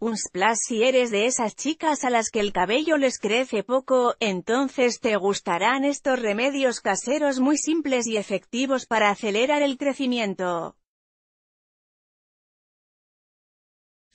un splash si eres de esas chicas a las que el cabello les crece poco, entonces te gustarán estos remedios caseros muy simples y efectivos para acelerar el crecimiento.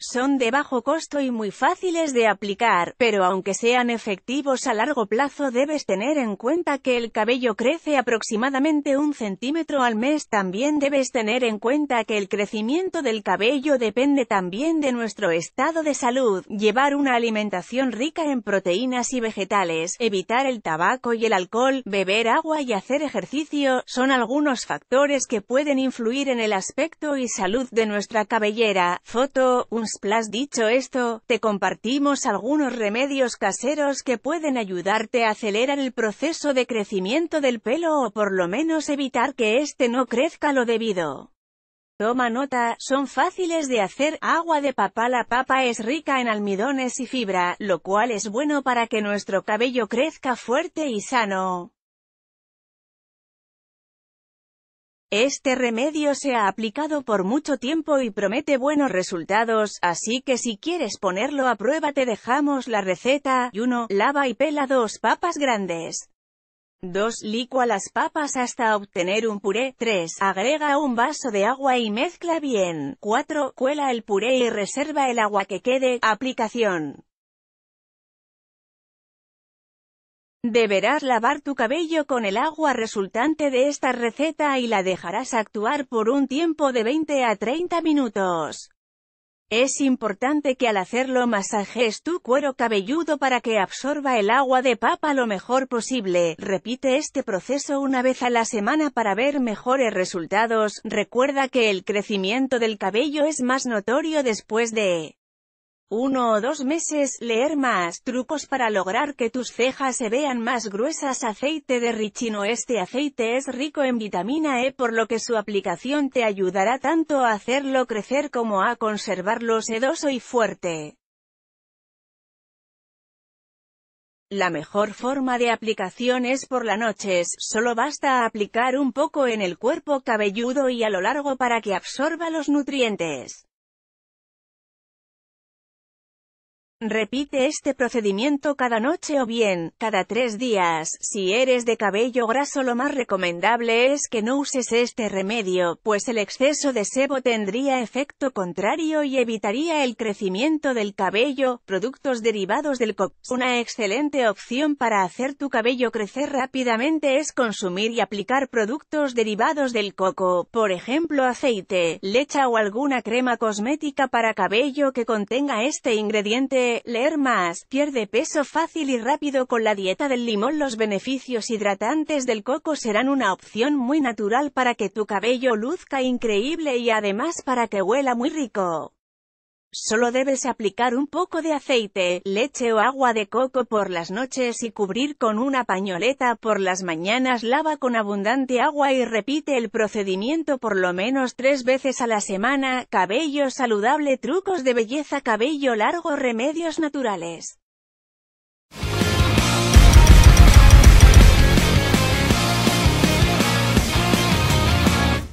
Son de bajo costo y muy fáciles de aplicar, pero aunque sean efectivos a largo plazo debes tener en cuenta que el cabello crece aproximadamente un centímetro al mes. También debes tener en cuenta que el crecimiento del cabello depende también de nuestro estado de salud, llevar una alimentación rica en proteínas y vegetales, evitar el tabaco y el alcohol, beber agua y hacer ejercicio, son algunos factores que pueden influir en el aspecto y salud de nuestra cabellera. Foto, un Plus Dicho esto, te compartimos algunos remedios caseros que pueden ayudarte a acelerar el proceso de crecimiento del pelo o por lo menos evitar que éste no crezca lo debido. Toma nota, son fáciles de hacer, agua de papa La papa es rica en almidones y fibra, lo cual es bueno para que nuestro cabello crezca fuerte y sano. Este remedio se ha aplicado por mucho tiempo y promete buenos resultados, así que si quieres ponerlo a prueba te dejamos la receta. 1. Lava y pela dos papas grandes. 2. Licua las papas hasta obtener un puré. 3. Agrega un vaso de agua y mezcla bien. 4. Cuela el puré y reserva el agua que quede. Aplicación. Deberás lavar tu cabello con el agua resultante de esta receta y la dejarás actuar por un tiempo de 20 a 30 minutos. Es importante que al hacerlo masajes tu cuero cabelludo para que absorba el agua de papa lo mejor posible. Repite este proceso una vez a la semana para ver mejores resultados. Recuerda que el crecimiento del cabello es más notorio después de uno o dos meses, leer más, trucos para lograr que tus cejas se vean más gruesas aceite de richino este aceite es rico en vitamina E por lo que su aplicación te ayudará tanto a hacerlo crecer como a conservarlo sedoso y fuerte. La mejor forma de aplicación es por la noche, solo basta aplicar un poco en el cuerpo cabelludo y a lo largo para que absorba los nutrientes. Repite este procedimiento cada noche o bien, cada tres días. Si eres de cabello graso lo más recomendable es que no uses este remedio, pues el exceso de sebo tendría efecto contrario y evitaría el crecimiento del cabello. Productos derivados del coco. Una excelente opción para hacer tu cabello crecer rápidamente es consumir y aplicar productos derivados del coco, por ejemplo aceite, leche o alguna crema cosmética para cabello que contenga este ingrediente leer más, pierde peso fácil y rápido con la dieta del limón. Los beneficios hidratantes del coco serán una opción muy natural para que tu cabello luzca increíble y además para que huela muy rico. Solo debes aplicar un poco de aceite, leche o agua de coco por las noches y cubrir con una pañoleta por las mañanas. Lava con abundante agua y repite el procedimiento por lo menos tres veces a la semana. Cabello saludable Trucos de belleza Cabello largo Remedios naturales